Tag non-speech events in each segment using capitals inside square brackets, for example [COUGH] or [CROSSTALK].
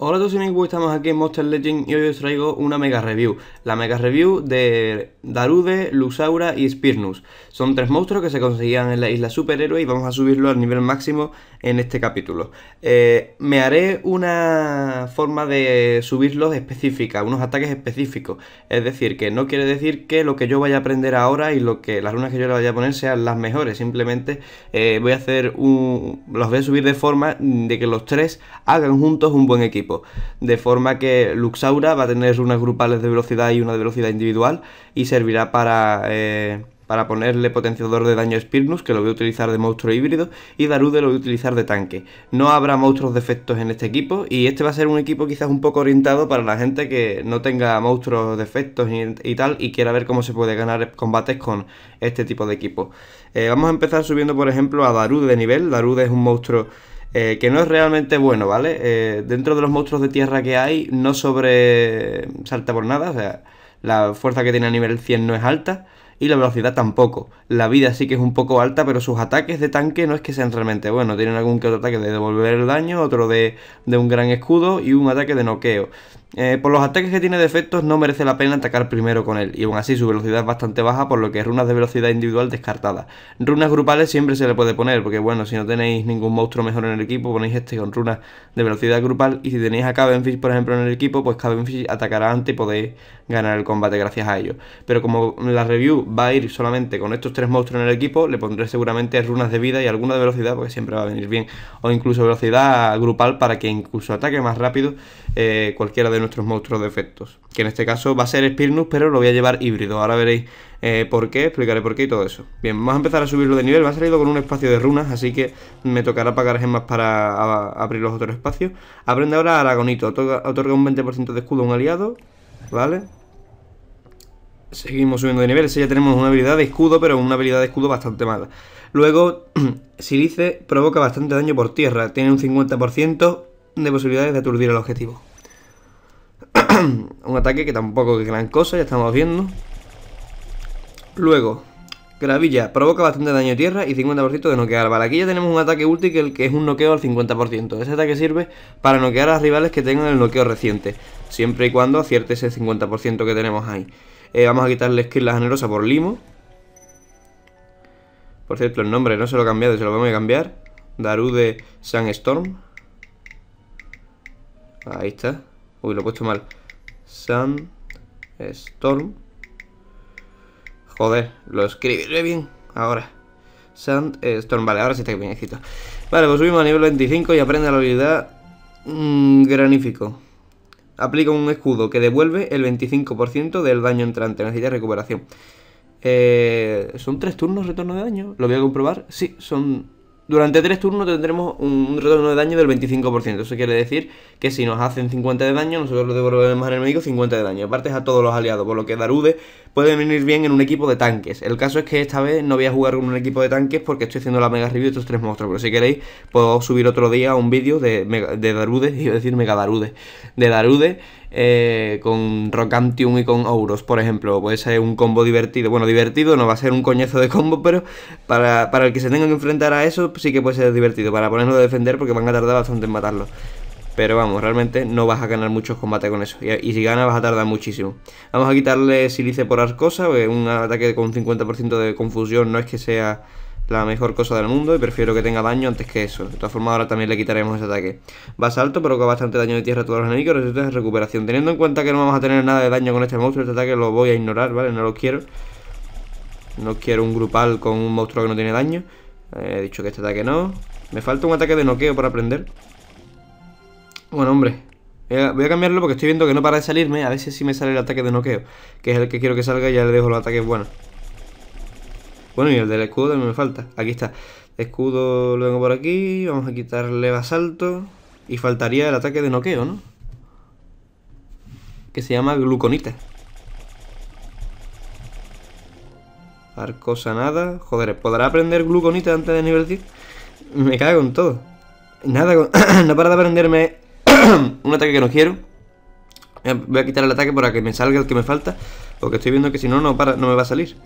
Hola a todos y estamos aquí en Monster Legend y hoy os traigo una mega review. La mega review de Darude, Lusaura y Spirnus. Son tres monstruos que se conseguían en la isla superhéroe y vamos a subirlo al nivel máximo en este capítulo. Eh, me haré una forma de subirlos específica, unos ataques específicos. Es decir, que no quiere decir que lo que yo vaya a aprender ahora y lo que las runas que yo le vaya a poner sean las mejores. Simplemente eh, voy a hacer un... los voy a subir de forma de que los tres hagan juntos un buen equipo. De forma que Luxaura va a tener unas grupales de velocidad y una de velocidad individual y servirá para... Eh, ponerle potenciador de daño a Spirnus, que lo voy a utilizar de monstruo híbrido, y Darude lo voy a utilizar de tanque. No habrá monstruos defectos en este equipo, y este va a ser un equipo quizás un poco orientado para la gente que no tenga monstruos defectos y, tal, y quiera ver cómo se puede ganar combates con este tipo de equipo. Eh, vamos a empezar subiendo, por ejemplo, a Darude de nivel. Darude es un monstruo eh, que no es realmente bueno, ¿vale? Eh, dentro de los monstruos de tierra que hay, no sobre salta por nada, o sea, la fuerza que tiene a nivel 100 no es alta y la velocidad tampoco. La vida sí que es un poco alta, pero sus ataques de tanque no es que sean realmente buenos. Tienen algún que otro ataque de devolver el daño, otro de, de un gran escudo y un ataque de noqueo. Eh, por los ataques que tiene defectos no merece la pena atacar primero con él, y aún así su velocidad es bastante baja, por lo que runas de velocidad individual descartadas. Runas grupales siempre se le puede poner, porque bueno, si no tenéis ningún monstruo mejor en el equipo, ponéis este con runas de velocidad grupal, y si tenéis a Cabenfish por ejemplo, en el equipo, pues Cabenfish atacará antes y podéis ganar el combate gracias a ello. Pero como la review va a ir solamente con estos tres monstruos en el equipo, le pondré seguramente runas de vida y alguna de velocidad, porque siempre va a venir bien, o incluso velocidad grupal para que incluso ataque más rápido eh, cualquiera de nuestros monstruos de efectos. Que en este caso va a ser Spirnus, pero lo voy a llevar híbrido. Ahora veréis eh, por qué, explicaré por qué y todo eso. Bien, vamos a empezar a subirlo de nivel. Me ha salido con un espacio de runas, así que me tocará pagar gemas para abrir los otros espacios. Aprende ahora Aragonito. Otorga, un 20% de escudo a un aliado. ¿Vale? Seguimos subiendo de nivel. Ese ya tenemos una habilidad de escudo, pero una habilidad de escudo bastante mala. Luego, [CLEARS THROAT] Silice provoca bastante daño por tierra. Tiene un 50% de posibilidades de aturdir al objetivo. [CLEARS THROAT] un ataque que tampoco es gran cosa, ya estamos viendo. Luego, Gravilla provoca bastante daño a tierra y 50% de noquear. Vale, aquí ya tenemos un ataque ulti que, que es un noqueo al 50%. Ese ataque sirve para noquear a rivales que tengan el noqueo reciente, siempre y cuando acierte ese 50% que tenemos ahí. Eh, vamos a quitarle skill la generosa por limo. Por cierto, el nombre no se lo he cambiado se lo vamos a cambiar. Darude Sandstorm. Ahí está. Uy, lo he puesto mal. Storm. Joder, lo escribiré bien ahora. Sandstorm, vale, ahora sí está bien éxito. Vale, pues subimos a nivel 25 y aprende la habilidad mm, granífico. Aplica un escudo que devuelve el 25% del daño entrante. Necesita recuperación. Eh, ¿Son tres turnos retorno de daño? Lo voy a comprobar. Sí, son durante tres turnos tendremos un retorno de daño del 25%. Eso quiere decir que si nos hacen 50 de daño, nosotros devolvemos al enemigo 50 de daño. Aparte es a todos los aliados, por lo que Darude puede venir bien en un equipo de tanques. El caso es que esta vez no voy a jugar con un equipo de tanques porque estoy haciendo la mega review de estos tres monstruos. Pero si queréis, puedo subir otro día un vídeo de, de Darude, y [LAUGHS] decir mega Darude, de Darude eh, con Rocantium y con Ouros, por ejemplo. Puede ser un combo divertido. Bueno, divertido no va a ser un coñazo de combo, pero para, el que se tenga que enfrentar a eso, sí que puede ser divertido. Para ponerlo a defender, porque van a tardar bastante en matarlo. Pero vamos, realmente no vas a ganar muchos combates con eso. Y, y si ganas vas a tardar muchísimo. Vamos a quitarle silice por arcosa, eh, un ataque con 50% de confusión no es que sea la mejor cosa del mundo y prefiero que tenga daño antes que eso. De todas formas, ahora también le quitaremos ese ataque. va alto, provoca bastante daño de tierra a todos los enemigos, resulta recuperación. Teniendo en cuenta que no vamos a tener nada de daño con este monstruo, este ataque lo voy a ignorar, ¿vale? No lo quiero. No quiero un grupal con un monstruo que no tiene daño. Eh, he dicho que este ataque no. Me falta un ataque de noqueo para aprender. Bueno, hombre. Voy a cambiarlo porque estoy viendo que no para de salirme. A veces si me sale el ataque de noqueo. Que es el que quiero que salga y ya le dejo los ataques buenos. Bueno, y el del escudo también me falta. Aquí está. Escudo lo tengo por aquí. Vamos a quitarle basalto. Y faltaría el ataque de noqueo, ¿no? Que se llama gluconita. nada Joder, ¿podrá aprender gluconita antes de nivel 10? Me cago en todo. Nada, [CLEARS THROAT] no para de aprenderme [CLEARS THROAT] un ataque que no quiero. Voy a quitar el ataque para que me salga el que me falta. Porque estoy viendo que si no, no, para, no me va a salir.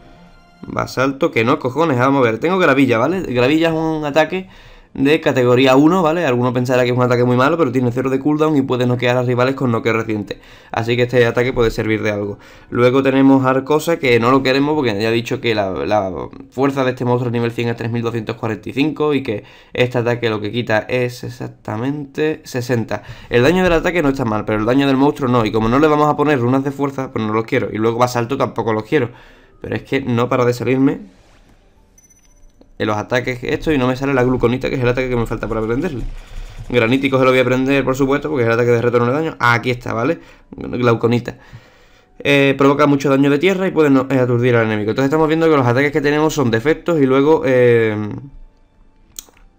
Basalto, que no, cojones, vamos a ver. Tengo gravilla, ¿vale? Gravilla es un ataque de categoría 1, ¿vale? Alguno pensará que es un ataque muy malo, pero tiene 0 de cooldown y puede noquear a rivales con noqueo reciente. Así que este ataque puede servir de algo. Luego tenemos Arcosa, que no lo queremos porque ya he dicho que la, la fuerza de este monstruo a nivel 100 es 3245 y que este ataque lo que quita es exactamente 60. El daño del ataque no está mal, pero el daño del monstruo no. Y como no le vamos a poner runas de fuerza, pues no los quiero. Y luego Basalto tampoco los quiero. Pero es que no para de salirme en los ataques estos y no me sale la gluconita, que es el ataque que me falta para aprenderle. Granítico se lo voy a aprender, por supuesto, porque es el ataque de retorno de daño. Ah, aquí está, ¿vale? Glauconita. Eh, provoca mucho daño de tierra y puede eh, aturdir al enemigo. Entonces estamos viendo que los ataques que tenemos son defectos y luego... Eh,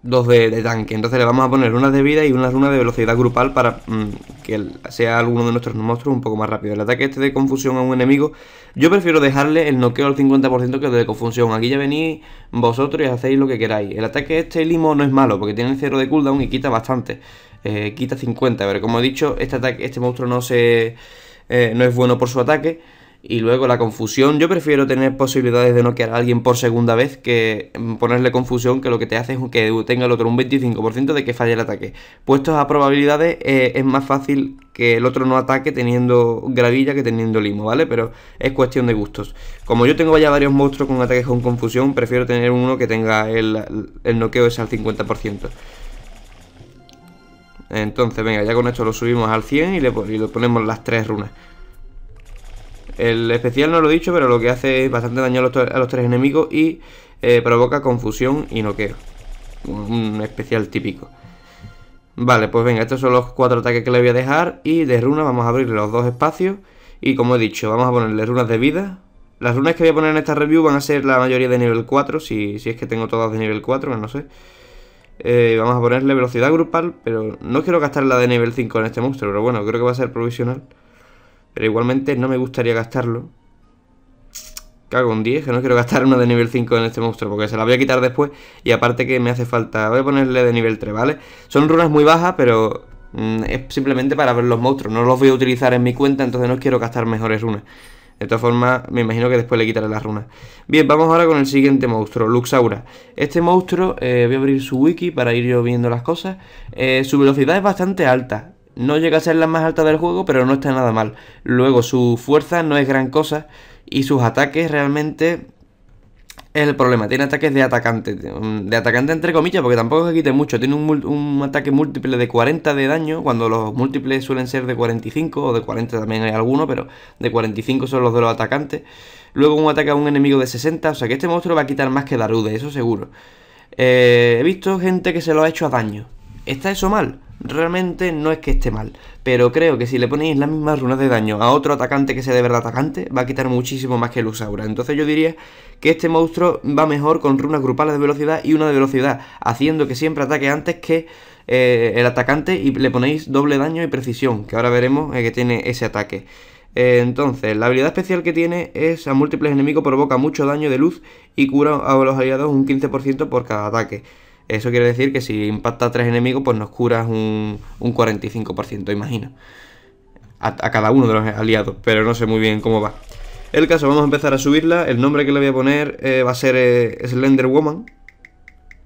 dos de, de, tanque. Entonces le vamos a poner unas de vida y unas de velocidad grupal para mm, que sea alguno de nuestros monstruos un poco más rápido. El ataque este de confusión a un enemigo, yo prefiero dejarle el noqueo al 50% que el de confusión. Aquí ya venís vosotros y hacéis lo que queráis. El ataque este limo no es malo porque tiene 0 de cooldown y quita bastante. Eh, quita 50, pero como he dicho, este, ataque, este monstruo no se... Eh, no es bueno por su ataque y luego la confusión, yo prefiero tener posibilidades de noquear a alguien por segunda vez que ponerle confusión que lo que te hace es que tenga el otro un 25% de que falle el ataque. Puestos a probabilidades eh, es más fácil que el otro no ataque teniendo gravilla que teniendo limo, ¿vale? Pero es cuestión de gustos. Como yo tengo ya varios monstruos con ataques con confusión, prefiero tener uno que tenga el, noqueo ese al 50%. Entonces, venga, ya con esto lo subimos al 100 y, le, y le ponemos las tres runas. El especial no lo he dicho, pero lo que hace es bastante daño a los, tres enemigos y eh, provoca confusión y noqueo. Un, un especial típico. Vale, pues venga, estos son los cuatro ataques que le voy a dejar y de runas vamos a abrir los dos espacios y como he dicho, vamos a ponerle runas de vida. Las runas que voy a poner en esta review van a ser la mayoría de nivel 4, si, es que tengo todas de nivel 4, no sé. Eh, vamos a ponerle velocidad grupal, pero no quiero gastar la de nivel 5 en este monstruo, pero bueno, creo que va a ser provisional. Pero igualmente no me gustaría gastarlo. Cago en 10, que no quiero gastar uno de nivel 5 en este monstruo, porque se la voy a quitar después. Y aparte que me hace falta, voy a ponerle de nivel 3, ¿vale? Son runas muy bajas, pero mm, es simplemente para ver los monstruos. No los voy a utilizar en mi cuenta, entonces no quiero gastar mejores runas. De todas formas, me imagino que después le quitaré las runas. Bien, vamos ahora con el siguiente monstruo, Luxaura. Este monstruo, eh, voy a abrir su wiki para ir yo viendo las cosas. Eh, su velocidad es bastante alta, no llega a ser la más alta del juego, pero no está nada mal. Luego, su fuerza no es gran cosa y sus ataques realmente es el problema. Tiene ataques de atacante. De atacante entre comillas, porque tampoco se quite mucho. Tiene un, ataque múltiple de 40 de daño, cuando los múltiples suelen ser de 45, o de 40 también hay alguno, pero de 45 son los de los atacantes. Luego un ataque a un enemigo de 60, o sea que este monstruo va a quitar más que Darude, eso seguro. Eh, he visto gente que se lo ha hecho a daño. ¿Está eso mal? Realmente no es que esté mal, pero creo que si le ponéis las mismas runas de daño a otro atacante que sea de verdad atacante, va a quitar muchísimo más que el Usaura. Entonces yo diría que este monstruo va mejor con runas grupales de velocidad y una de velocidad, haciendo que siempre ataque antes que eh, el atacante y le ponéis doble daño y precisión, que ahora veremos eh, que tiene ese ataque eh, entonces, la habilidad especial que tiene es a múltiples enemigos provoca mucho daño de luz y cura a los aliados un 15% por cada ataque. Eso quiere decir que si impacta a tres enemigos, pues nos curas un, 45%, imagino. A, cada uno de los aliados, pero no sé muy bien cómo va. El caso, vamos a empezar a subirla. El nombre que le voy a poner eh, va a ser eh, Slender Woman.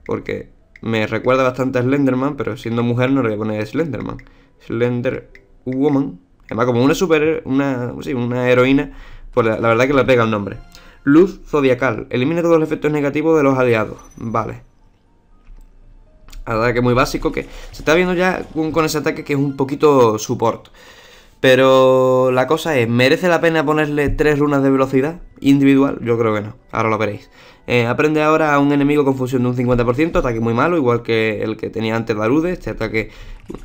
Porque me recuerda bastante a Slenderman, pero siendo mujer no le voy a poner Slenderman. Slender Woman. Además, como una super. una. una heroína. Pues la, verdad que le pega el nombre. Luz zodiacal. Elimina todos los efectos negativos de los aliados. Vale ataque muy básico que se está viendo ya con, ese ataque que es un poquito support. Pero la cosa es, ¿merece la pena ponerle tres runas de velocidad individual? Yo creo que no, ahora lo veréis. Eh, aprende ahora a un enemigo con fusión de un 50%, ataque muy malo, igual que el que tenía antes Darude, este ataque...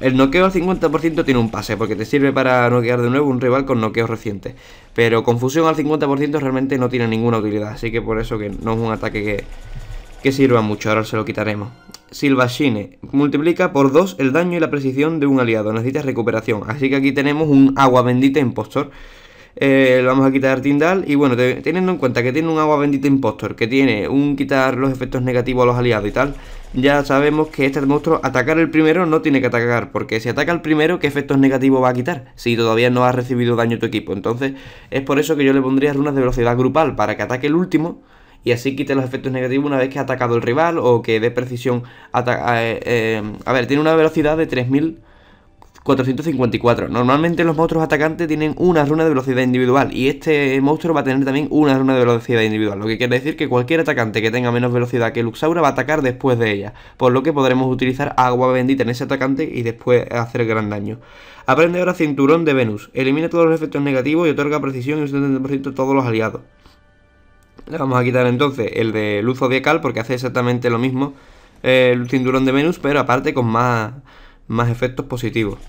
El noqueo al 50% tiene un pase, porque te sirve para noquear de nuevo un rival con noqueo reciente Pero confusión al 50% realmente no tiene ninguna utilidad, así que por eso que no es un ataque que sirva mucho, ahora se lo quitaremos. Silvashine. Multiplica por 2 el daño y la precisión de un aliado. Necesitas recuperación. Así que aquí tenemos un agua bendita impostor. Eh, vamos a quitar Tindal. Y bueno, teniendo en cuenta que tiene un agua bendita impostor, que tiene un quitar los efectos negativos a los aliados y tal, ya sabemos que este monstruo atacar el primero no tiene que atacar, porque si ataca el primero, ¿qué efectos negativos va a quitar? Si todavía no ha recibido daño tu equipo. Entonces, es por eso que yo le pondría runas de velocidad grupal, para que ataque el último y así quite los efectos negativos una vez que ha atacado el rival o que dé precisión. A, eh, eh, a ver, tiene una velocidad de 3454. Normalmente los monstruos atacantes tienen una runa de velocidad individual y este monstruo va a tener también una runa de velocidad individual, lo que quiere decir que cualquier atacante que tenga menos velocidad que Luxaura va a atacar después de ella, por lo que podremos utilizar agua bendita en ese atacante y después hacer gran daño. Aprende ahora Cinturón de Venus, elimina todos los efectos negativos y otorga precisión y un 70% a todos los aliados. Le vamos a quitar entonces el de luz zodiacal porque hace exactamente lo mismo eh, el cinturón de Venus, pero aparte con más, más efectos positivos.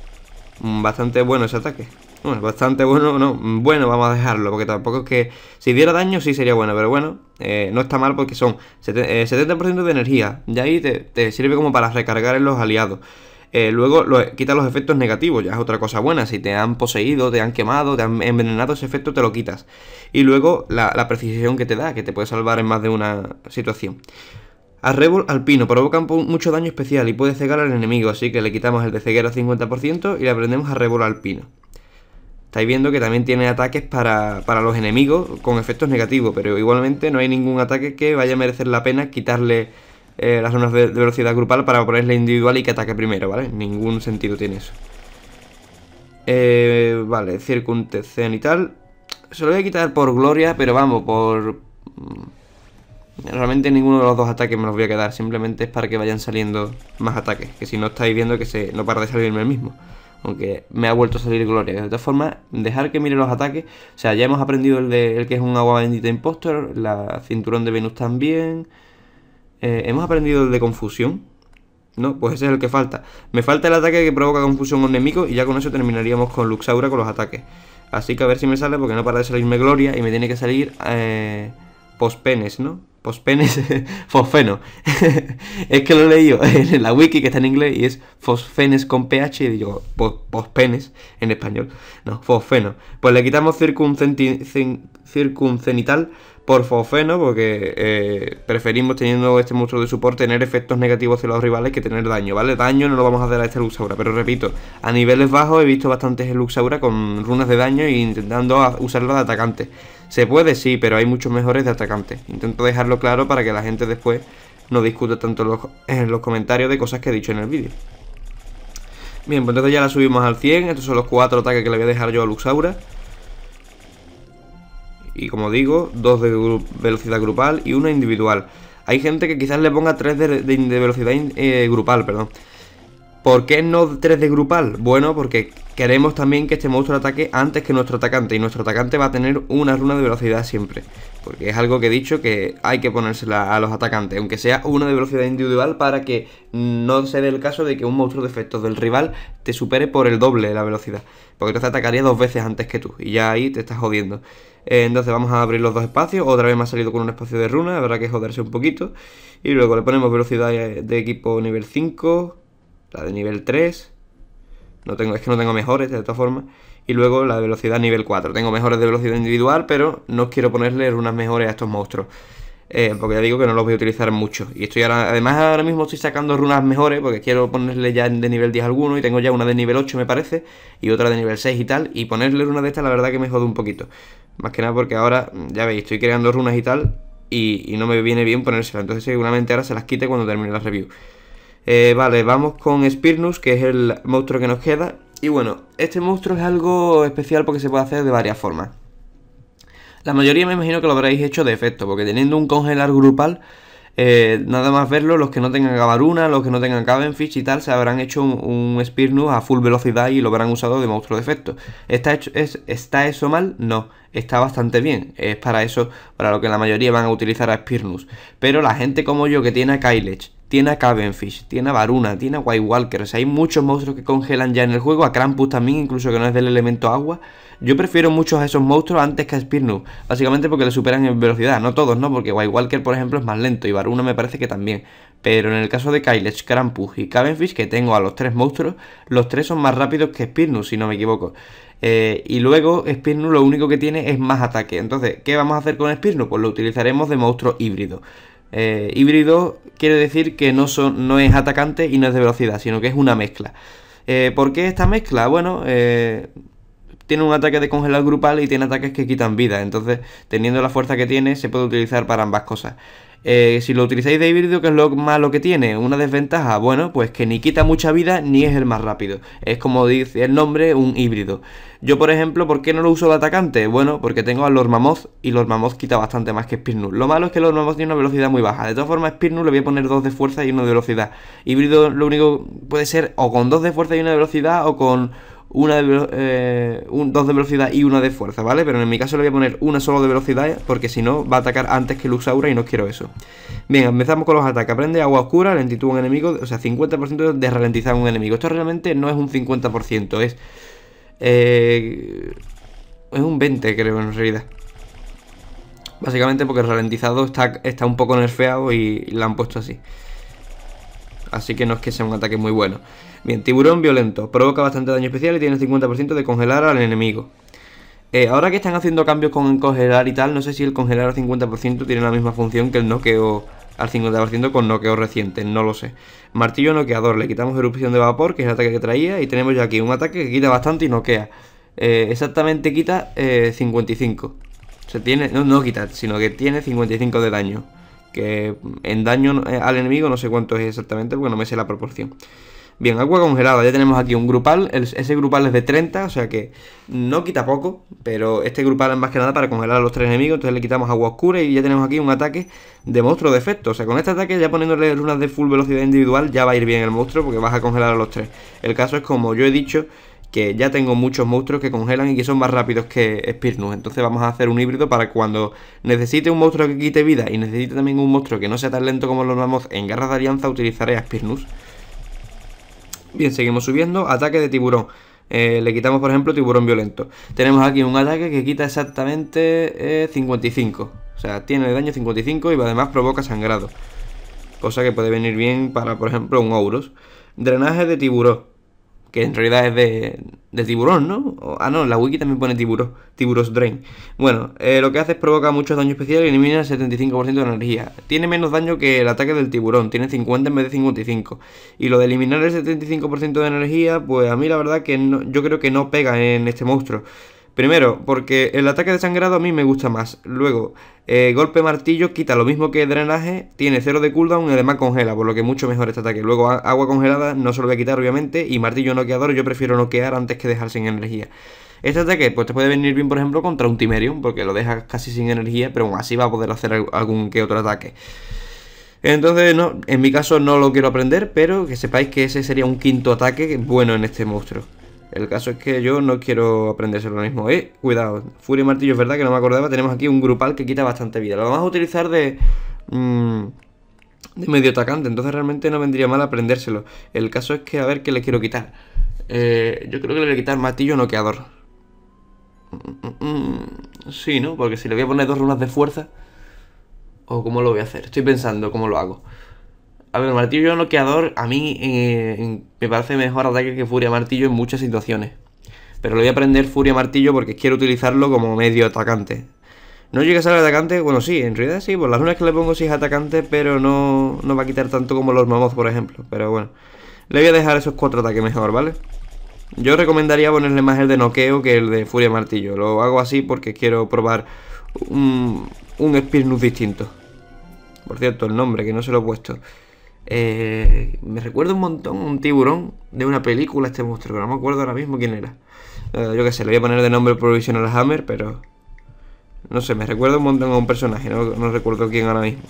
Mm, bastante bueno ese ataque. Bueno, bastante bueno, no, bueno, vamos a dejarlo, porque tampoco es que... Si diera daño sí sería bueno, pero bueno, eh, no está mal porque son 70% eh, de energía, y ahí te sirve como para recargar en los aliados. Eh, luego lo, quita los efectos negativos, ya es otra cosa buena. Si te han poseído, te han quemado, te han envenenado, ese efecto te lo quitas. Y luego la, precisión que te da, que te puede salvar en más de una situación. Arrebol alpino, provoca mucho daño especial y puede cegar al enemigo, así que le quitamos el de ceguera al 50% y le aprendemos arrebol alpino. Estáis viendo que también tiene ataques para, para, los enemigos con efectos negativos, pero igualmente no hay ningún ataque que vaya a merecer la pena quitarle eh, las zonas de, velocidad grupal para ponerle individual y que ataque primero, ¿vale? Ningún sentido tiene eso. Eh, vale, circuntecen y tal. Se lo voy a quitar por gloria, pero vamos, por... Mm, realmente ninguno de los dos ataques me los voy a quedar, simplemente es para que vayan saliendo más ataques, que si no estáis viendo que se no para de salirme el mismo. Aunque me ha vuelto a salir Gloria. De todas formas, dejar que mire los ataques. O sea, ya hemos aprendido el, de, que es un agua bendita impostor. La cinturón de Venus también. Eh, hemos aprendido el de confusión. No, pues ese es el que falta. Me falta el ataque que provoca confusión a un enemigo y ya con eso terminaríamos con Luxaura con los ataques. Así que a ver si me sale porque no para de salirme Gloria y me tiene que salir eh, Pospenes, ¿no? Pospenes, [LAUGHS] fosfeno. [LAUGHS] es que lo he leído [LAUGHS] en la wiki que está en inglés y es fosfenes con ph y digo pospenes en español. No, fosfeno. Pues le quitamos circuncenital por Fofeno, porque eh, preferimos teniendo este monstruo de soporte tener efectos negativos de los rivales que tener daño, ¿vale? Daño no lo vamos a hacer a este Luxaura, pero repito, a niveles bajos he visto bastantes Luxaura con runas de daño e intentando usarla de atacante. Se puede, sí, pero hay muchos mejores de atacante. Intento dejarlo claro para que la gente después no discuta tanto los, en eh, los comentarios de cosas que he dicho en el vídeo. Bien, pues entonces ya la subimos al 100, estos son los cuatro ataques que le voy a dejar yo a Luxaura y como digo, dos de velocidad grupal y una individual. Hay gente que quizás le ponga tres de, velocidad eh, grupal, perdón. ¿Por qué no tres de grupal? Bueno, porque queremos también que este monstruo ataque antes que nuestro atacante y nuestro atacante va a tener una runa de velocidad siempre. Porque es algo que he dicho que hay que ponérsela a los atacantes, aunque sea una de velocidad individual para que no se dé el caso de que un monstruo de efectos del rival te supere por el doble la velocidad. Porque entonces atacaría dos veces antes que tú y ya ahí te estás jodiendo. Eh, entonces vamos a abrir los dos espacios. Otra vez me ha salido con un espacio de runa, habrá que joderse un poquito. Y luego le ponemos velocidad de equipo nivel 5, la de nivel 3. No tengo, es que no tengo mejores de esta forma Y luego la de velocidad nivel 4. Tengo mejores de velocidad individual, pero no quiero ponerle runas mejores a estos monstruos. Eh, porque ya digo que no los voy a utilizar mucho. Y estoy ahora, además ahora mismo estoy sacando runas mejores porque quiero ponerle ya de nivel 10 alguno y tengo ya una de nivel 8 me parece y otra de nivel 6 y tal. Y ponerle una de estas la verdad que me jode un poquito. Más que nada porque ahora, mm, ya veis, estoy creando runas y tal y, no me viene bien ponérselas. Entonces seguramente ahora se las quite cuando termine la review. Eh, vale, vamos con Spirnus, que es el monstruo que nos queda. Y bueno, este monstruo es algo especial porque se puede hacer de varias formas. La mayoría me imagino que lo habréis hecho de efecto, porque teniendo un congelar grupal eh, nada más verlo, los que no tengan Gabaruna, los que no tengan Cavenfish y tal, se habrán hecho un, un a full velocidad y lo habrán usado de monstruo de efecto. ¿Está, eso mal? No, está bastante bien. Es para eso, para lo que la mayoría van a utilizar a Spearnus. Pero la gente como yo que tiene a Kylech, tiene a Cavenfish, tiene a Baruna, tiene a White Walker. O sea, hay muchos monstruos que congelan ya en el juego. A Krampus también, incluso que no es del elemento agua. Yo prefiero muchos a esos monstruos antes que a Spirnus. Básicamente porque le superan en velocidad. No todos, ¿no? Porque White Walker, por ejemplo, es más lento. Y Baruna me parece que también. Pero en el caso de Kailash, Krampus y Cavenfish, que tengo a los tres monstruos, los tres son más rápidos que Spirnus, si no me equivoco. Eh, y luego Spirnus lo único que tiene es más ataque. Entonces, ¿qué vamos a hacer con Spirnus? Pues lo utilizaremos de monstruo híbrido. Eh, híbrido quiere decir que no, es atacante y no es de velocidad, sino que es una mezcla. Eh, ¿Por qué esta mezcla? Bueno, eh, tiene un ataque de congelar grupal y tiene ataques que quitan vida. Entonces, teniendo la fuerza que tiene, se puede utilizar para ambas cosas. Eh, si lo utilizáis de híbrido, ¿qué es lo malo que tiene? Una desventaja, bueno, pues que ni quita mucha vida ni es el más rápido. Es como dice el nombre, un híbrido. Yo, por ejemplo, ¿por qué no lo uso de atacante? Bueno, porque tengo al Lormamoth y Lormamoth quita bastante más que Spirnul. Lo malo es que Lormamoth tiene una velocidad muy baja. De todas formas, Spirnul le voy a poner dos de fuerza y uno de velocidad. Híbrido lo único puede ser o con dos de fuerza y una de velocidad o con una de, eh, dos de velocidad y una de fuerza, ¿vale? Pero en mi caso le voy a poner una solo de velocidad porque si no va a atacar antes que Luxaura y no quiero eso. Bien, empezamos con los ataques. Aprende agua oscura, lentitud un enemigo, o sea, 50% de ralentizar un enemigo. Esto realmente no es un 50%, es... Eh, es un 20 creo en realidad. Básicamente porque el ralentizado está, está un poco nerfeado y la han puesto así así que no es que sea un ataque muy bueno. Bien, tiburón violento, provoca bastante daño especial y tiene 50% de congelar al enemigo. Eh, ahora que están haciendo cambios con congelar y tal, no sé si el congelar al 50% tiene la misma función que el noqueo al 50% con noqueo reciente, no lo sé. Martillo noqueador, le quitamos erupción de vapor, que es el ataque que traía, y tenemos ya aquí un ataque que quita bastante y noquea. Eh, exactamente quita 55. Eh, Se tiene, no quita, sino que tiene 55 de daño que en daño eh, al enemigo no sé cuánto es exactamente porque no me sé la proporción. Bien, agua congelada, ya tenemos aquí un grupal, ese grupal es de 30, o sea que no quita poco, pero este grupal es más que nada para congelar a los tres enemigos, entonces le quitamos agua oscura y ya tenemos aquí un ataque de monstruo de efecto, o sea con este ataque ya poniéndole lunas de full velocidad individual ya va a ir bien el monstruo porque vas a congelar a los tres. El caso es como yo he dicho, que ya tengo muchos monstruos que congelan y que son más rápidos que Spirnus. Entonces vamos a hacer un híbrido para cuando necesite un monstruo que quite vida y necesite también un monstruo que no sea tan lento como los Mammoth en Garras de Alianza, utilizaré a Spirnus. Bien, seguimos subiendo. Ataque de tiburón. Eh, le quitamos, por ejemplo, tiburón violento. Tenemos aquí un ataque que quita exactamente 55. Eh, o sea, tiene daño 55 y además provoca sangrado. Cosa que puede venir bien para, por ejemplo, un Ouros. Drenaje de tiburón que en realidad es de, tiburón, ¿no? ah, no, la wiki también pone tiburón, Tiburón drain. Bueno, eh, lo que hace es provoca muchos daños especiales y elimina el 75% de energía. Tiene menos daño que el ataque del tiburón, tiene 50 en vez de 55. Y lo de eliminar el 75% de energía, pues a mí la verdad que yo creo que no pega en este monstruo. Primero, porque el ataque de sangrado a mí me gusta más. Luego, eh, golpe martillo quita lo mismo que drenaje, tiene cero de cooldown y además congela, por lo que mucho mejor este ataque. Luego, agua congelada no se lo voy a quitar, obviamente, y martillo noqueador yo prefiero noquear antes que dejar sin energía. Este ataque pues te puede venir bien, por ejemplo, contra un Timerium, porque lo deja casi sin energía, pero aún así va a poder hacer algún que otro ataque. Entonces, no, en mi caso no lo quiero aprender, pero que sepáis que ese sería un quinto ataque bueno en este monstruo. El caso es que yo no quiero aprenderse lo mismo. Eh, cuidado, Fury y Martillo, es verdad que no me acordaba. Tenemos aquí un grupal que quita bastante vida. Lo vamos a utilizar de... Mm, de medio atacante, entonces realmente no vendría mal aprendérselo. El caso es que a ver qué le quiero quitar. Eh, yo creo que le voy a quitar martillo noqueador. Mm, mm, sí, ¿no? Porque si le voy a poner dos runas de fuerza... ¿O cómo lo voy a hacer? Estoy pensando cómo lo hago. A ver, martillo noqueador a mí eh, me parece mejor ataque que furia martillo en muchas situaciones. Pero le voy a aprender furia martillo porque quiero utilizarlo como medio atacante. No llega a ser atacante, bueno sí, en realidad sí, por las lunas que le pongo sí es atacante, pero no, no va a quitar tanto como los mamoz, por ejemplo. Pero bueno, le voy a dejar esos cuatro ataques mejor, ¿vale? Yo recomendaría ponerle más el de noqueo que el de furia martillo. Lo hago así porque quiero probar un, un distinto. Por cierto, el nombre, que no se lo he puesto. Eh, me recuerda un montón un tiburón de una película este monstruo, no me acuerdo ahora mismo quién era. Eh, yo qué sé, le voy a poner de nombre Provisional Hammer, pero... No sé, me recuerda un montón a un personaje, no, recuerdo quién ahora mismo.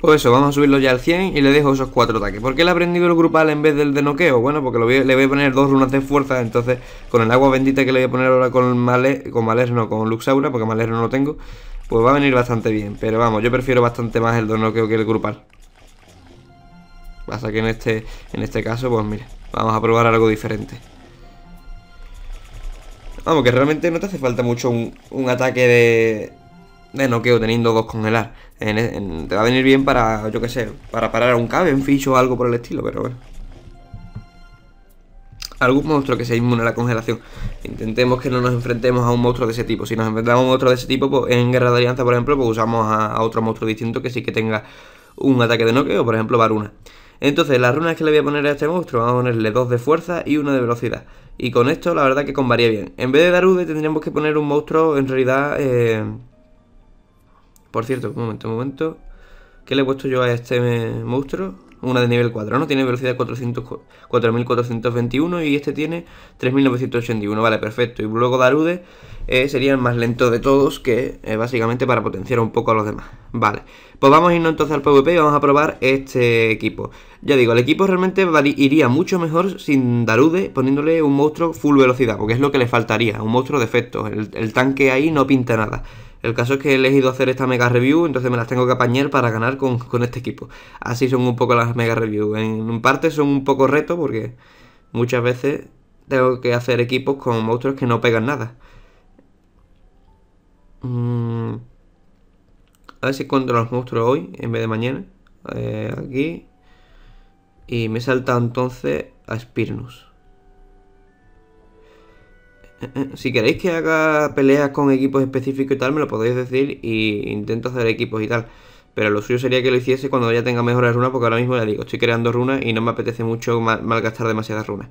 Pues eso, vamos a subirlo ya al 100 y le dejo esos cuatro ataques. ¿Por qué le he aprendido el grupal en vez del de noqueo? Bueno, porque le voy a poner dos runas de fuerza, entonces con el agua bendita que le voy a poner ahora con Maler, con con Luxaura, porque malerno no lo tengo, pues va a venir bastante bien. Pero vamos, yo prefiero bastante más el de noqueo que el grupal. Pasa que en este, en este caso, pues mira, vamos a probar algo diferente. Vamos, que realmente no te hace falta mucho un, ataque de, de noqueo teniendo dos congelar. E, te va a venir bien para, yo qué sé, para parar a un cabe, un ficho o algo por el estilo, pero bueno. Algún monstruo que sea inmune a la congelación. Intentemos que no nos enfrentemos a un monstruo de ese tipo. Si nos enfrentamos a un monstruo de ese tipo, pues, en Guerra de Alianza, por ejemplo, pues usamos a, otro monstruo distinto que sí que tenga un ataque de noqueo, por ejemplo, Varuna. Entonces, las runas que le voy a poner a este monstruo, vamos a ponerle dos de fuerza y una de velocidad. Y con esto, la verdad que varía bien. En vez de Darude, tendríamos que poner un monstruo, en realidad... Eh, por cierto, un momento, un momento. ¿Qué le he puesto yo a este monstruo? Una de nivel 4, ¿no? Tiene velocidad 4421 y este tiene 3981. Vale, perfecto. Y luego Darude eh, sería el más lento de todos, que eh, básicamente para potenciar un poco a los demás. Vale, pues vamos a irnos entonces al PvP y vamos a probar este equipo. Ya digo, el equipo realmente iría mucho mejor sin Darude poniéndole un monstruo full velocidad, porque es lo que le faltaría, un monstruo de El, tanque ahí no pinta nada. El caso es que he elegido hacer esta mega review, entonces me las tengo que apañar para ganar con, con este equipo. Así son un poco las mega review. En parte son un poco reto porque muchas veces tengo que hacer equipos con monstruos que no pegan nada. Mm, a ver si encuentro los monstruos hoy en vez de mañana. Eh, aquí. Y me salta entonces a Spirnus. Eh, eh, si queréis que haga peleas con equipos específicos y tal, me lo podéis decir y intento hacer equipos y tal. Pero lo suyo sería que lo hiciese cuando ya tenga mejores runas, porque ahora mismo le digo, estoy creando runas y no me apetece mucho malgastar demasiadas runas.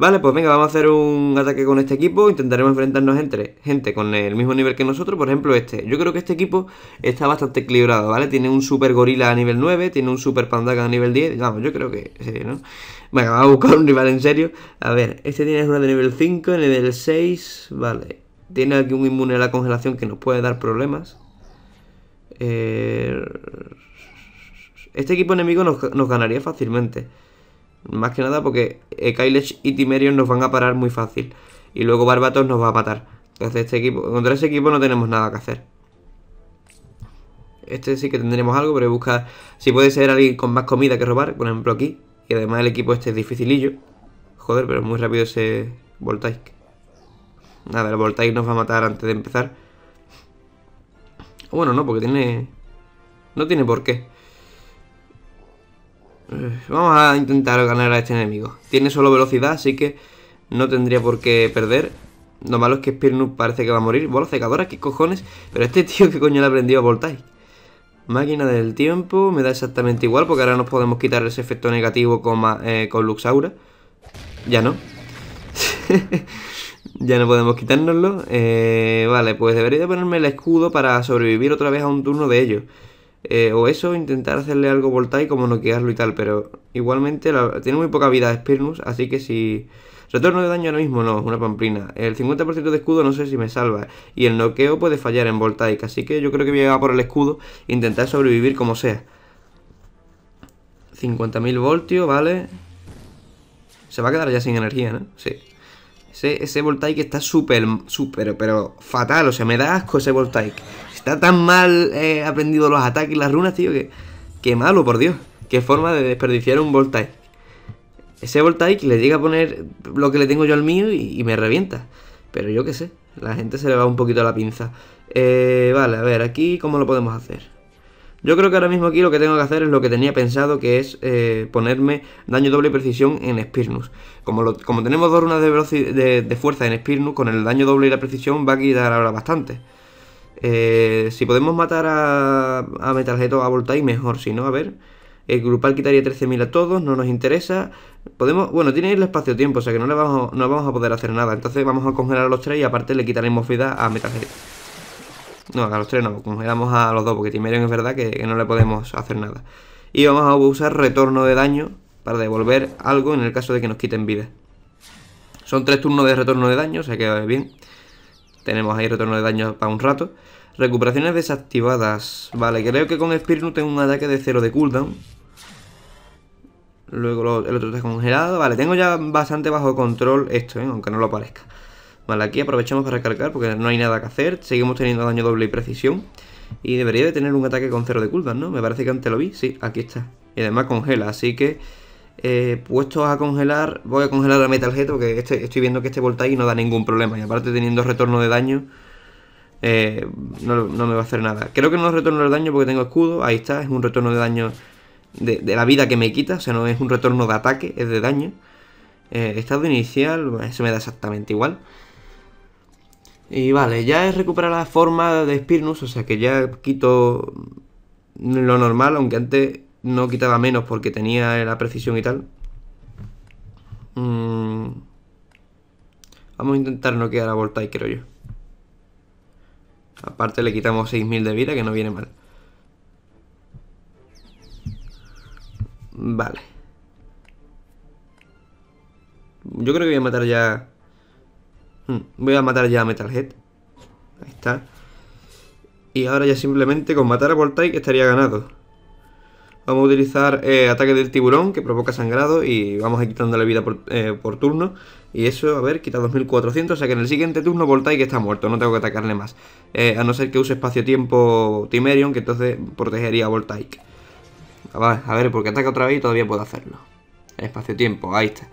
Vale, pues venga, vamos a hacer un ataque con este equipo. Intentaremos enfrentarnos entre gente con el mismo nivel que nosotros. Por ejemplo, este. Yo creo que este equipo está bastante equilibrado, ¿vale? Tiene un super gorila a nivel 9, tiene un super pandaca a nivel 10. Vamos, yo creo que ¿no? Venga, vamos a buscar un rival en serio. A ver, este tiene una de nivel 5, nivel 6. Vale. Tiene aquí un inmune a la congelación que nos puede dar problemas. Eh, este equipo enemigo nos, nos ganaría fácilmente. Más que nada porque eh, Kylech y Timerion nos van a parar muy fácil. Y luego Barbatos nos va a matar. Entonces este equipo, contra ese equipo no tenemos nada que hacer. Este sí que tendremos algo, pero buscar si puede ser alguien con más comida que robar, por ejemplo aquí. Y además el equipo este es dificilillo. Joder, pero muy rápido ese Voltaic. Nada, el Voltaic nos va a matar antes de empezar. Bueno, no, porque tiene... No tiene por qué. Eh, vamos a intentar ganar a este enemigo. Tiene solo velocidad, así que no tendría por qué perder. Lo malo es que Spirnu parece que va a morir. Bola secadora, qué cojones. Pero este [LAUGHS] tío, ¿qué coño le ha aprendido a voltaje. Máquina del tiempo, me da exactamente igual porque ahora nos podemos quitar ese efecto negativo con, eh, con Luxaura. Ya no. [LAUGHS] ya no podemos quitárnoslo. Eh, vale, pues debería ponerme el escudo para sobrevivir otra vez a un turno de ellos. Eh, o eso, intentar hacerle algo voltaico como noquearlo y tal, pero igualmente tiene muy poca vida Spirnus, así que si... Retorno de daño ahora mismo no, una pamplina. El 50% de escudo no sé si me salva. Y el noqueo puede fallar en Voltaic, así que yo creo que voy a por el escudo intentar sobrevivir como sea. 50.000 voltios, vale. Se va a quedar ya sin energía, ¿no? Sí. Ese, ese Voltaic está súper, súper, pero fatal. O sea, me da asco ese Voltaic. Está tan mal eh, aprendido los ataques y las runas, tío, que... Qué malo, por Dios. Qué forma de desperdiciar un Voltaic. Ese Voltaic le llega a poner lo que le tengo yo al mío y, me revienta. Pero yo qué sé, la gente se le va un poquito a la pinza. Eh, vale, a ver, aquí cómo lo podemos hacer. Yo creo que ahora mismo aquí lo que tengo que hacer es lo que tenía pensado, que es eh, ponerme daño doble y precisión en Spirnus. Como, como tenemos dos runas de, de, fuerza en Spirnus, con el daño doble y la precisión va a quitar ahora bastante. Eh, si podemos matar a, a Metalhead a Voltai mejor. Si no, a ver. El grupal quitaría 13.000 a todos, no nos interesa. Podemos, bueno, tiene el espacio-tiempo, o sea que no le vamos, no vamos a poder hacer nada. Entonces vamos a congelar a los tres y aparte le quitaremos vida a Metalhead. No, a los tres no, congelamos a los dos, porque Timerion es verdad que, no le podemos hacer nada. Y vamos a usar retorno de daño para devolver algo en el caso de que nos quiten vida. Son tres turnos de retorno de daño, o sea que bien. Tenemos ahí retorno de daño para un rato. Recuperaciones desactivadas. Vale, creo que con no tengo un ataque de cero de cooldown. Luego el otro está congelado. Vale, tengo ya bastante bajo control esto, ¿eh? aunque no lo aparezca Vale, aquí aprovechamos para recargar porque no hay nada que hacer. Seguimos teniendo daño doble y precisión. Y debería de tener un ataque con cero de cooldown, ¿no? Me parece que antes lo vi. Sí, aquí está. Y además congela, así que... Eh, Puesto a congelar, voy a congelar a Metalgeto que porque este, estoy viendo que este voltaje no da ningún problema. Y aparte teniendo retorno de daño, eh, no, me va a hacer nada. Creo que no retorno de daño porque tengo escudo, ahí está, es un retorno de daño de, la vida que me quita, o sea, no es un retorno de ataque, es de daño. Eh, estado inicial, eso me da exactamente igual. Y vale, ya es recuperar la forma de Spirnus, o sea que ya quito lo normal, aunque antes no quitaba menos porque tenía la precisión y tal. Mm. Vamos a intentar no quedar a Voltai creo yo. Aparte le quitamos 6.000 de vida, que no viene mal. Vale. Yo creo que voy a matar ya... Hmm, voy a matar ya a Metalhead. Ahí está. Y ahora ya simplemente con matar a Voltaic estaría ganado. Vamos a utilizar eh, ataque del tiburón que provoca sangrado y vamos a ir quitando la vida por, eh, turno. Y eso, a ver, quita 2400, o sea que en el siguiente turno Voltaic está muerto, no tengo que atacarle más. Eh, a no ser que use espacio-tiempo Timerion, que entonces protegería a Voltaic. A ah, ver, a ver, porque ataca otra vez y todavía puedo hacerlo. Espacio-tiempo, ahí está.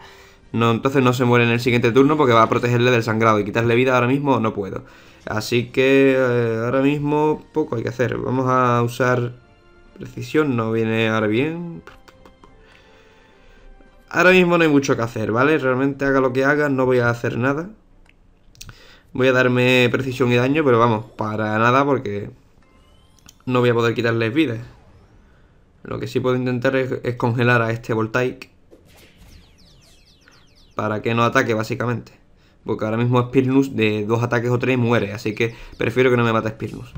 entonces no se muere en el siguiente turno porque va a protegerle del sangrado y quitarle vida ahora mismo no puedo. Así que ahora mismo poco hay que hacer. Vamos a usar Precisión no viene ahora bien. Ahora mismo no hay mucho que hacer, ¿vale? Realmente haga lo que haga, no voy a hacer nada. Voy a darme precisión y daño, pero vamos, para nada porque no voy a poder quitarles vidas. Lo que sí puedo intentar es, congelar a este Voltaic para que no ataque, básicamente. Porque ahora mismo Spirnus de dos ataques o tres muere, así que prefiero que no me mate Spirnus.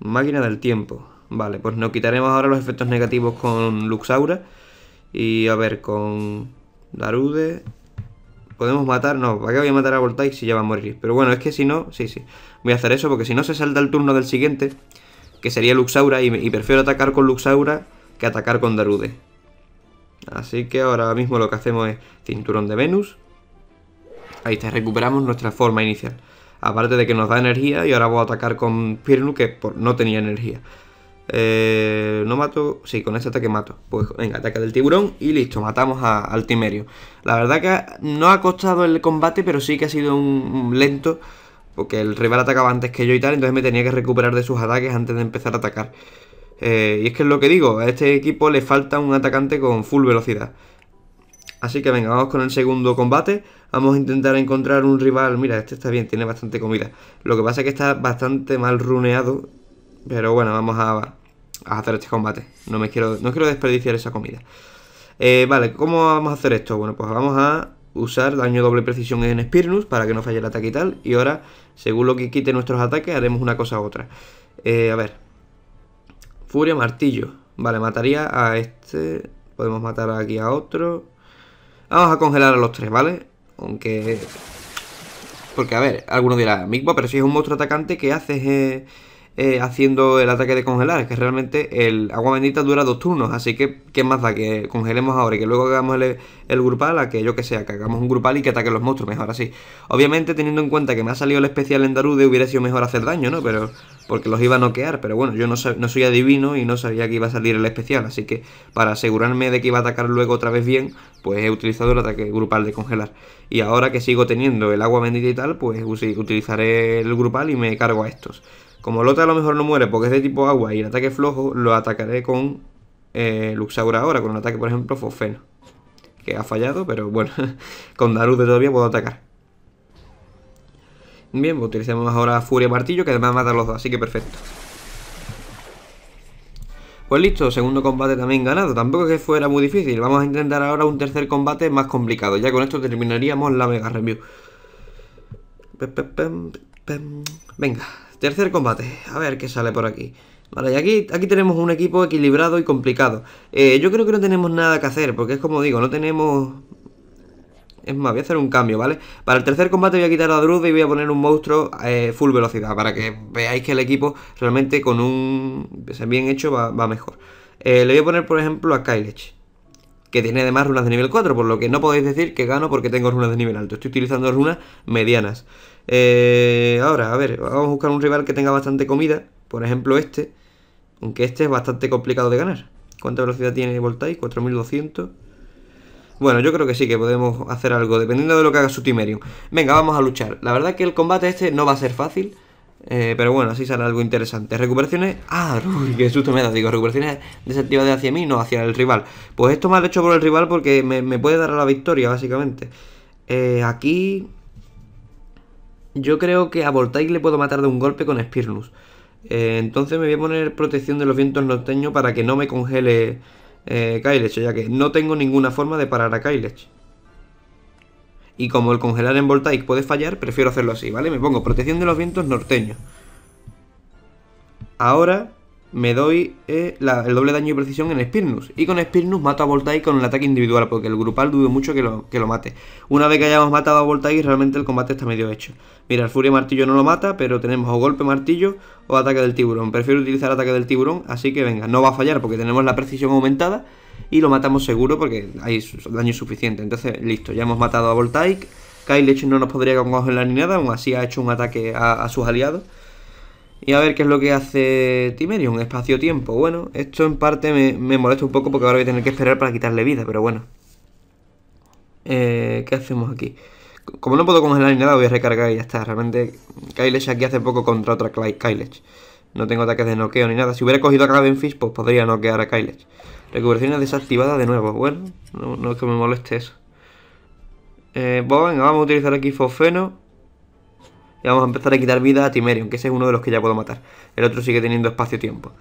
Máquina del tiempo. Vale, pues nos quitaremos ahora los efectos negativos con Luxaura. Y a ver, con Darude... ¿Podemos matar? No, ¿para qué voy a matar a Voltaic si ya va a morir? Pero bueno, es que si no... Sí, sí. Voy a hacer eso porque si no se salta el turno del siguiente, que sería Luxaura, y, prefiero atacar con Luxaura que atacar con Darude. Así que ahora mismo lo que hacemos es Cinturón de Venus. Ahí está, recuperamos nuestra forma inicial. Aparte de que nos da energía y ahora voy a atacar con Pirnu que no tenía energía. Eh, no mato. Sí, con este ataque mato. Pues venga, ataque del tiburón y listo, matamos a, al Timerio. La verdad que no ha costado el combate, pero sí que ha sido un, lento. Porque el rival atacaba antes que yo y tal, entonces me tenía que recuperar de sus ataques antes de empezar a atacar. Eh, y es que es lo que digo, a este equipo le falta un atacante con full velocidad. Así que venga, vamos con el segundo combate. Vamos a intentar encontrar un rival. Mira, este está bien, tiene bastante comida. Lo que pasa es que está bastante mal runeado. Pero bueno, vamos a, hacer este combate. No me quiero, no quiero desperdiciar esa comida. Eh, vale, ¿cómo vamos a hacer esto? Bueno, pues vamos a usar daño doble precisión en Spirnus para que no falle el ataque y tal. Y ahora, según lo que quite nuestros ataques, haremos una cosa u otra. Eh, a ver. Furia, martillo. Vale, mataría a este. Podemos matar aquí a otro. Vamos a congelar a los tres, ¿vale? Aunque... Porque, a ver, alguno dirá, Mikwa, pero si es un monstruo atacante, ¿qué haces? Eh... Eh, haciendo el ataque de congelar. Es que realmente el agua bendita dura dos turnos. Así que, ¿qué más da? Que congelemos ahora y que luego hagamos el, grupal a que yo que sea, que hagamos un grupal y que ataque los monstruos, mejor así. Obviamente, teniendo en cuenta que me ha salido el especial en Darude, hubiera sido mejor hacer daño, ¿no? Pero. Porque los iba a noquear, pero bueno, yo no, no soy adivino y no sabía que iba a salir el especial, así que para asegurarme de que iba a atacar luego otra vez bien, pues he utilizado el ataque grupal de congelar. Y ahora que sigo teniendo el agua bendita y tal, pues utilizaré el grupal y me cargo a estos. Como Lota a lo mejor no muere porque es de tipo agua y el ataque flojo, lo atacaré con eh, Luxaura ahora, con un ataque, por ejemplo, Fosfeno. Que ha fallado, pero bueno, [LAUGHS] con Darude todavía puedo atacar. Bien, pues ahora Furia Martillo, que además mata a los dos, así que perfecto. Pues listo, segundo combate también ganado. Tampoco que fuera muy difícil. Vamos a intentar ahora un tercer combate más complicado. Ya con esto terminaríamos la mega review. Venga. Tercer combate, a ver qué sale por aquí. Vale, y aquí, aquí tenemos un equipo equilibrado y complicado. Eh, yo creo que no tenemos nada que hacer, porque es como digo, no tenemos... Es más, voy a hacer un cambio, ¿vale? Para el tercer combate voy a quitar a Drude y voy a poner un monstruo eh, full velocidad, para que veáis que el equipo realmente con un... bien hecho va, mejor. Eh, le voy a poner, por ejemplo, a Kylech que tiene además runas de nivel 4, por lo que no podéis decir que gano porque tengo runas de nivel alto. Estoy utilizando runas medianas. Eh, ahora, a ver, vamos a buscar un rival que tenga bastante comida. Por ejemplo, este. Aunque este es bastante complicado de ganar. ¿Cuánta velocidad tiene Voltaic? 4200. Bueno, yo creo que sí que podemos hacer algo, dependiendo de lo que haga su Timerium. Venga, vamos a luchar. La verdad que el combate este no va a ser fácil. Eh, pero bueno, así sale algo interesante. Recuperaciones. ¡Ah! [LAUGHS] Uy, qué susto me da. Digo, recuperaciones desactivadas hacia mí, no hacia el rival. Pues esto mal hecho por el rival porque me, puede dar a la victoria, básicamente. Eh, aquí. Yo creo que a Voltaic le puedo matar de un golpe con Spirnus. Eh, entonces me voy a poner protección de los vientos norteños para que no me congele eh, Kylech, ya que no tengo ninguna forma de parar a Kylech. Y como el congelar en Voltaic puede fallar, prefiero hacerlo así, ¿vale? Me pongo protección de los vientos norteños. Ahora me doy eh, el doble daño y precisión en Spirnus. Y con Spirnus mato a Voltaic con el ataque individual, porque el grupal dudo mucho que lo, que lo mate. Una vez que hayamos matado a Voltaic realmente el combate está medio hecho. Mira, el Furia Martillo no lo mata, pero tenemos o golpe martillo o ataque del tiburón. Prefiero utilizar ataque del tiburón, así que venga, no va a fallar porque tenemos la precisión aumentada y lo matamos seguro porque hay daño suficiente. Entonces, listo, ya hemos matado a Voltaic. Kyle, no nos podría congelar ni nada, aún así ha hecho un ataque a sus aliados. Y a ver qué es lo que hace Timerion, espacio-tiempo. Bueno, esto en parte me, molesta un poco porque ahora voy a tener que esperar para quitarle vida, pero bueno. Eh, ¿Qué hacemos aquí? Como no puedo congelar ni nada, voy a recargar y ya está. Realmente, Kylech aquí hace poco contra otra Kylech. No tengo ataques de noqueo ni nada. Si hubiera cogido a Fish, pues podría noquear a Kylech. Recuperación desactivada de nuevo. Bueno, no, es que me moleste eso. Eh, bueno, venga, vamos a utilizar aquí Fofeno vamos a empezar a quitar vida a Timerion, que ese es uno de los que ya puedo matar. El otro sigue teniendo espacio-tiempo.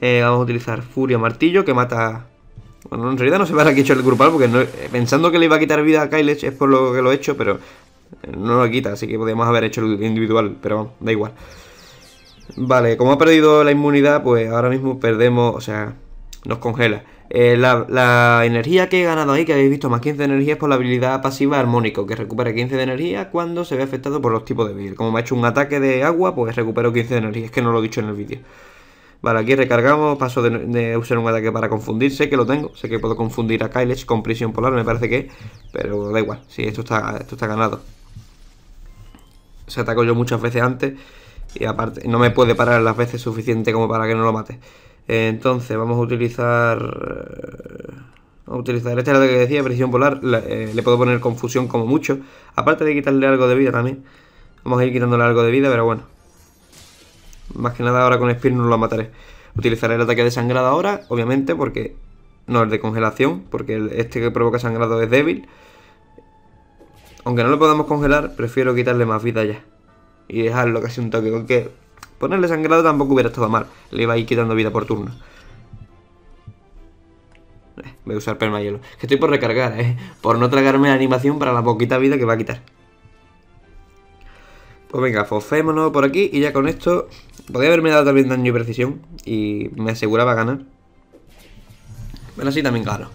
Eh, vamos a utilizar Furia Martillo, que mata... Bueno, en realidad no se va a quitar el grupal, porque eh, pensando que le iba a quitar vida a Kylech es por lo que lo he hecho, pero eh, no lo quita, así que podríamos haber hecho el individual, pero da igual. Vale, como ha perdido la inmunidad, pues ahora mismo perdemos, o sea, nos congela. Eh, la, energía que he ganado ahí, que habéis visto, más 15 de energía, es por la habilidad pasiva armónico, que recupera 15 de energía cuando se ve afectado por los tipos de vida. Como me ha hecho un ataque de agua, pues recupero 15 de energía, es que no lo he dicho en el vídeo. Vale, aquí recargamos, paso de, usar un ataque para confundir, sé que lo tengo, sé que puedo confundir a Kylech con prisión polar, me parece que, pero da igual, sí, esto está, esto está ganado. Se atacó yo muchas veces antes y aparte no me puede parar las veces suficiente como para que no lo mate. Entonces vamos a utilizar... Eh, vamos a utilizar, este ataque que decía, precisión polar, eh, le puedo poner confusión como mucho. Aparte de quitarle algo de vida también. Vamos a ir quitándole algo de vida, pero bueno. Más que nada ahora con Spear no lo mataré. Utilizaré el ataque de sangrado ahora, obviamente, porque... No, el de congelación, porque este que provoca sangrado es débil. Aunque no lo podamos congelar, prefiero quitarle más vida ya. Y dejarlo casi un toque, que Ponerle sangrado tampoco hubiera estado mal. Le iba a ir quitando vida por turno. Eh, voy a usar perma permahielo. Que estoy por recargar, ¿eh? Por no tragarme la animación para la poquita vida que va a quitar. Pues venga, fosfémonos por aquí y ya con esto... Podría haberme dado también daño y precisión y me aseguraba ganar. Bueno así también, claro.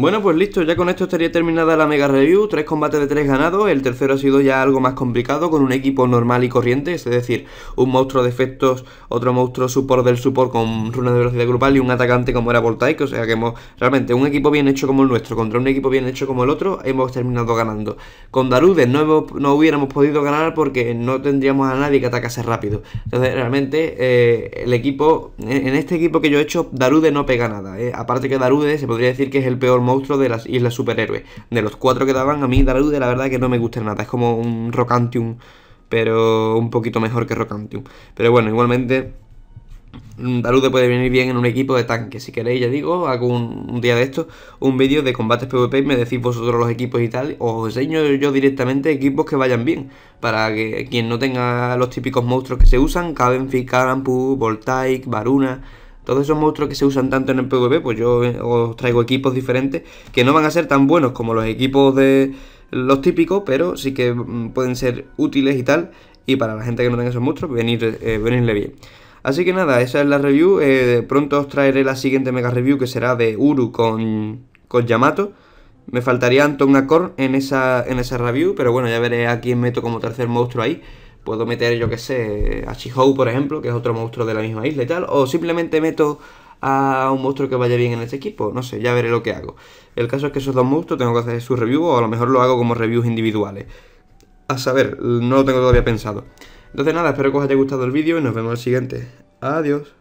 Bueno, pues listo, ya con esto estaría terminada la mega review, tres combates de tres ganados, el tercero ha sido ya algo más complicado con un equipo normal y corriente, es decir, un monstruo de efectos, otro monstruo support del support con runas de velocidad grupal y un atacante como era Voltaic, o sea que hemos realmente un equipo bien hecho como el nuestro contra un equipo bien hecho como el otro, hemos terminado ganando. Con Darude no, no hubiéramos podido ganar porque no tendríamos a nadie que atacase rápido. Entonces, realmente eh, el equipo, en este equipo que yo he hecho, Darude no pega nada, eh. aparte que Darude se podría decir que es el peor monstruo de las islas superhéroes. De los cuatro que daban, a mí Darude la verdad que no me gusta nada. Es como un Rocantium, pero un poquito mejor que Rocantium. Pero bueno, igualmente... Mm, Darude puede venir bien en un equipo de tanque. Si queréis, ya digo, hago un, día de esto, un vídeo de combates PvP me decís vosotros los equipos y tal. Os enseño yo directamente equipos que vayan bien. Para que quien no tenga los típicos monstruos que se usan, Cavenfish, Karampu, Voltaic, Varuna todos esos monstruos que se usan tanto en el PvP, pues yo eh, os traigo equipos diferentes que no van a ser tan buenos como los equipos de los típicos, pero sí que mm, pueden ser útiles y tal. Y para la gente que no tenga esos monstruos, venir, eh, venirle bien. Así que nada, esa es la review. Eh, pronto os traeré la siguiente mega review que será de Uru con, Yamato. Me faltaría Anton en esa, en esa review, pero bueno, ya veré a quién meto como tercer monstruo ahí. Puedo meter, yo que sé, a Chihou, por ejemplo, que es otro monstruo de la misma isla y tal. O simplemente meto a un monstruo que vaya bien en este equipo. No sé, ya veré lo que hago. El caso es que esos dos monstruos tengo que hacer su review o a lo mejor lo hago como reviews individuales. A saber, no lo tengo todavía pensado. Entonces nada, espero que os haya gustado el vídeo y nos vemos en el siguiente. Adiós.